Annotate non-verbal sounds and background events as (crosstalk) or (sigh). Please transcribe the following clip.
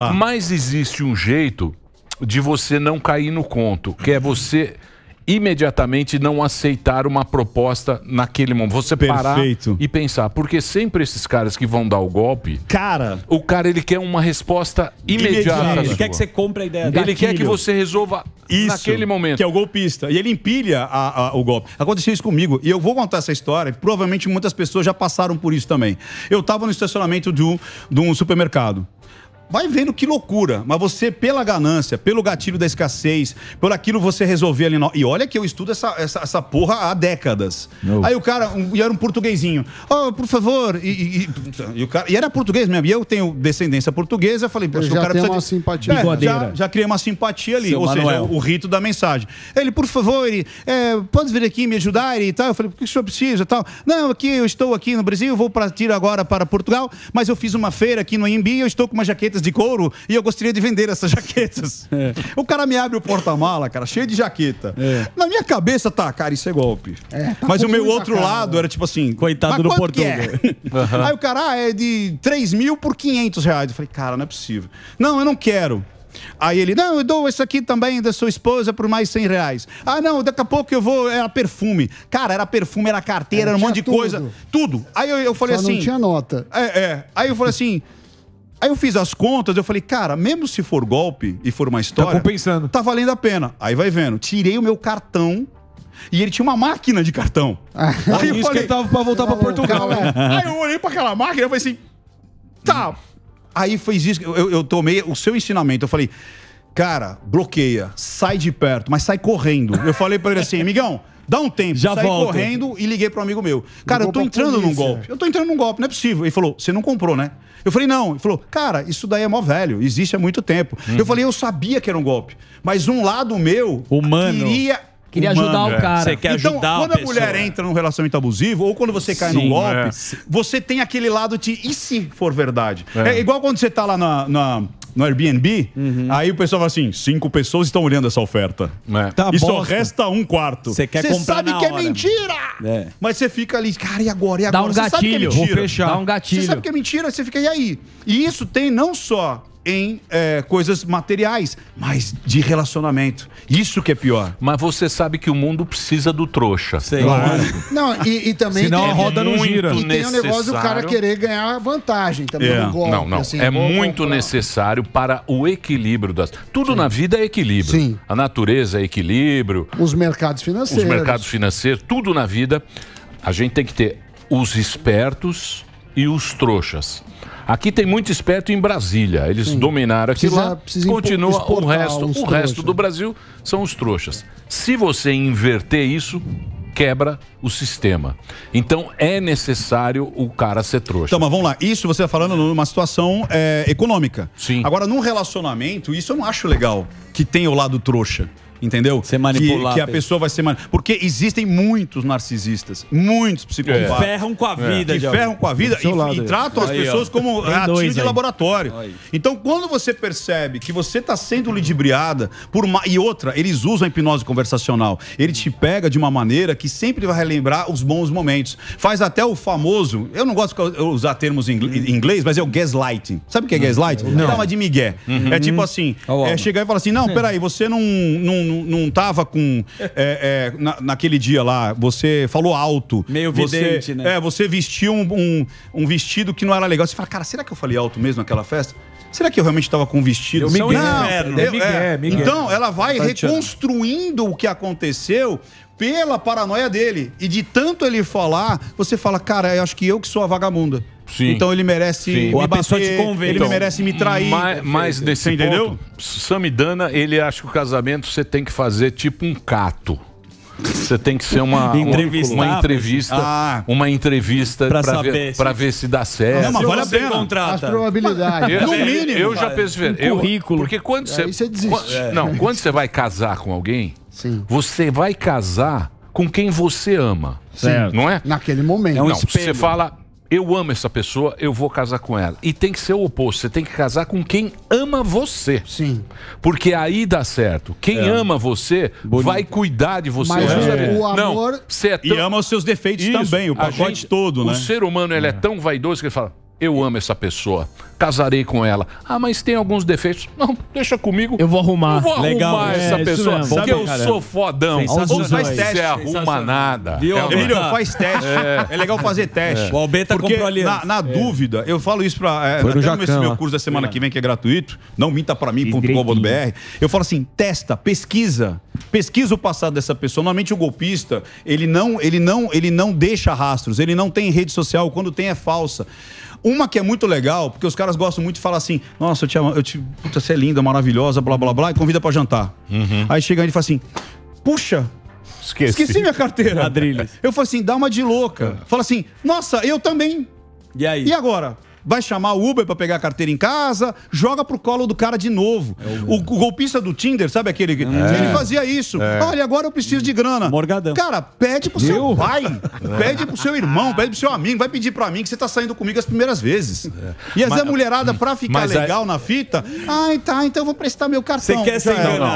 Ah. Mas existe um jeito de você não cair no conto, que é você imediatamente não aceitar uma proposta naquele momento. Você Perfeito. parar e pensar, porque sempre esses caras que vão dar o golpe, cara, o cara ele quer uma resposta imediata. imediata. Ele quer que você compre a ideia. Ele daquilo. quer que você resolva isso, naquele momento. Que é o golpista. E ele empilha a, a, o golpe. Aconteceu isso comigo e eu vou contar essa história. Provavelmente muitas pessoas já passaram por isso também. Eu estava no estacionamento de um, de um supermercado. Vai vendo que loucura, mas você, pela ganância, pelo gatilho da escassez, por aquilo você resolver ali. No... E olha que eu estudo essa, essa, essa porra há décadas. Não. Aí o cara, um, e era um portuguesinho, oh, por favor, e, e, e, o cara, e era português mesmo, e eu tenho descendência portuguesa, Eu falei, eu já o cara precisa uma de... simpatia. É, já, já, criei uma simpatia ali, Seu ou Manuel. seja, o, o, rito da mensagem. Ele, por favor, ele, é, pode vir aqui me ajudar e tal. Eu falei, o que o senhor precisa e tal? Não, aqui, eu estou aqui no Brasil, vou partir agora para Portugal, mas eu fiz uma feira aqui no Imbi, eu estou com uma jaqueta jaquetas de couro e eu gostaria de vender essas (laughs) jaquetas. É. O cara me abre o porta-mala, cara, cheio de jaqueta. É. Na minha cabeça tá, cara, isso é golpe. É, tá Mas o meu outro cara, lado né? era tipo assim... Coitado do português. Uhum. É? Aí o cara, ah, é de 3 mil por 500 reais. Eu falei, cara, não é possível. Não, eu não quero. Aí ele, não, eu dou isso aqui também da sua esposa por mais 100 reais. Ah, não, daqui a pouco eu vou. Era perfume. Cara, era perfume, era carteira, é, era um monte de tudo. coisa. Tudo. Aí eu, eu falei Só assim. Não tinha nota. É, é. Aí eu falei assim. Aí eu fiz as contas, eu falei, cara, mesmo se for golpe e for uma história. Tá Tá valendo a pena. Aí vai vendo. Tirei o meu cartão e ele tinha uma máquina de cartão. Ah, aí eu isso falei, que tava pra voltar pra Portugal. né? aí eu olhei pra aquela máquina e falei assim, tá. Aí fez isso, eu, eu, tomei o seu ensinamento, eu falei, cara, bloqueia, sai de perto, mas sai correndo. Eu falei pra ele assim, amigão, Dá um tempo. Já Saí volto. correndo e liguei pro amigo meu. Cara, eu tô entrando polícia. num golpe. Eu tô entrando num golpe, não é possível. Ele falou, você não comprou, né? Eu falei, não. Ele falou, cara, isso daí é mó velho, existe há muito tempo. Uhum. Eu falei, eu sabia que era um golpe. Mas um lado meu Humano. queria Queria Humano, ajudar o é. cara. Você quer então, ajudar quando a, mulher entra num relacionamento abusivo ou quando você cai Sim, num golpe, é. você tem aquele lado de e se for verdade? É, é igual quando você tá lá na, na no Airbnb, uhum. aí o pessoal fala assim: cinco pessoas estão olhando essa oferta. É. Tá e bosta. só resta um quarto. Você quer cê comprar sabe que é hora. é mentira! É. Mas você fica ali, cara, e agora? E agora? Dá um cê gatilho, sabe que é mentira. Vou fechar. Dá um gatilho. Você sabe que é mentira, você fica, e aí? E isso tem não só em é, coisas materiais, mas de relacionamento. Isso que é pior. Mas você sabe que o mundo precisa do trouxa. Sei. É? Claro. Não, e, e também. Senão tem, a roda não gira. E tem o um negócio do cara querer ganhar vantagem também. É. Golpe, não, não. Assim, é golpe, muito golpe, necessário para o equilíbrio das. Tudo Sim. na vida é equilíbrio. Sim. A natureza é equilíbrio. Os mercados financeiros. Os mercados financeiros, tudo na vida. A gente tem que ter os espertos e os trouxas. Aqui tem muito esperto em Brasília. Eles Sim. dominaram aqui precisa, lá. Precisa continua o resto. O trouxas. resto do Brasil são os trouxas. Se você inverter isso, quebra o sistema. Então é necessário o cara ser trouxa. Então, mas vamos lá. Isso você está falando numa situação é, econômica. Sim. Agora, num relacionamento, isso eu não acho legal que tenha o lado trouxa entendeu? Ser manipulado. Que, que, a pessoa vai ser manipulada. Porque existem muitos narcisistas, muitos psicopatas. É. É. Que ferram com a vida. É. Que ferram com a vida e, e tratam aí, as pessoas ó. como ratinho de aí. laboratório. Aí. Então, quando você percebe que você está sendo ludibriada por uma... E outra, eles usam a hipnose conversacional. Ele te pega de uma maneira que sempre vai relembrar os bons momentos. Faz até o famoso... Eu não gosto de usar termos em inglês, mas é o gaslighting. Sabe o que é gaslighting? Não. Dá uma de migué. Uhum. É tipo assim, é chegar e falar assim, não, peraí, você não, não não tava com. É, é, na, naquele dia lá, você falou alto. Meio vidente, você, né? É, você vestiu um, um, um, vestido que não era legal. Você fala, cara, será que eu falei alto mesmo naquela festa? Será que eu realmente estava com vestido? Eu, Miguel, não, né? eu, é, Miguel. Então, ela vai tá reconstruindo o que aconteceu pela paranoia dele. E de tanto ele falar, você fala, cara, eu acho que eu que sou a vagabunda. Sim. Então ele merece Sim. me bater, te ele então, merece me trair. Mas, mas nesse entendeu? ponto, Samidana, ele acha que o casamento você tem que fazer tipo um cato. Você tem que ser uma entrevista, uma, entrevista, ah, uma entrevista para ver, se... ver se dá certo. Não, mas vale a pena. Contrata. As probabilidades. Eu, no mínimo. Eu já percebi. Um currículo. Eu, porque quando você, você quando, é. não, quando você vai casar com alguém, Sim. você vai casar com quem você ama. Sim. Não é? Naquele momento. É um não, você fala eu amo essa pessoa, eu vou casar com ela. E tem que ser o oposto, você tem que casar com quem ama você. Sim. Porque aí dá certo. Quem é. ama você Bonito. vai cuidar de você. Mas é. o amor... Não, você é tão... E ama os seus defeitos Isso. também, o pacote gente, todo, né? O ser humano ele é, é. tão vaidoso que ele fala, eu amo essa pessoa, casarei com ela. Ah, mas tem alguns defeitos. Não, deixa comigo. Eu vou arrumar. Eu vou arrumar Legal. Né? essa é, pessoa, mesmo, porque eu sou fodão. Ou faz teste. Você arruma nada. Viu, é, faz teste. É. é legal fazer teste. É. O Albeta porque comprou na, na é. dúvida, eu falo isso pra... É, Foi até meu curso da semana que vem, que é gratuito, não minta pra mim.com.br. Eu falo assim, testa, pesquisa. Pesquisa o passado dessa pessoa. Normalmente o golpista, ele não, ele não, ele não deixa rastros. Ele não tem rede social. Quando tem, é falsa. Uma que é muito legal, porque os caras gostam muito de falar assim: nossa, eu te amo, eu te, puta, você é linda, maravilhosa, blá blá blá, e convida para jantar. Uhum. Aí chega ele e fala assim: puxa, Esqueci. Esqueci minha carteira. Ladrilhos. Eu falo assim, dá uma de louca. É. Fala assim, nossa, eu também. E aí? E agora? vai chamar o Uber para pegar a carteira em casa, joga pro colo do cara de novo. É o, o, golpista do Tinder, sabe aquele? É. Ele fazia isso. É. Olha, agora eu preciso de grana. Morgadão. Cara, pede pro seu pai, (laughs) é. pede pro seu irmão, pede pro seu amigo, vai pedir pra mim que você tá saindo comigo as primeiras vezes. E às vezes a mulherada, hum, pra ficar legal aí... na fita, ai, tá, então eu vou prestar meu cartão. Você quer ser enganado.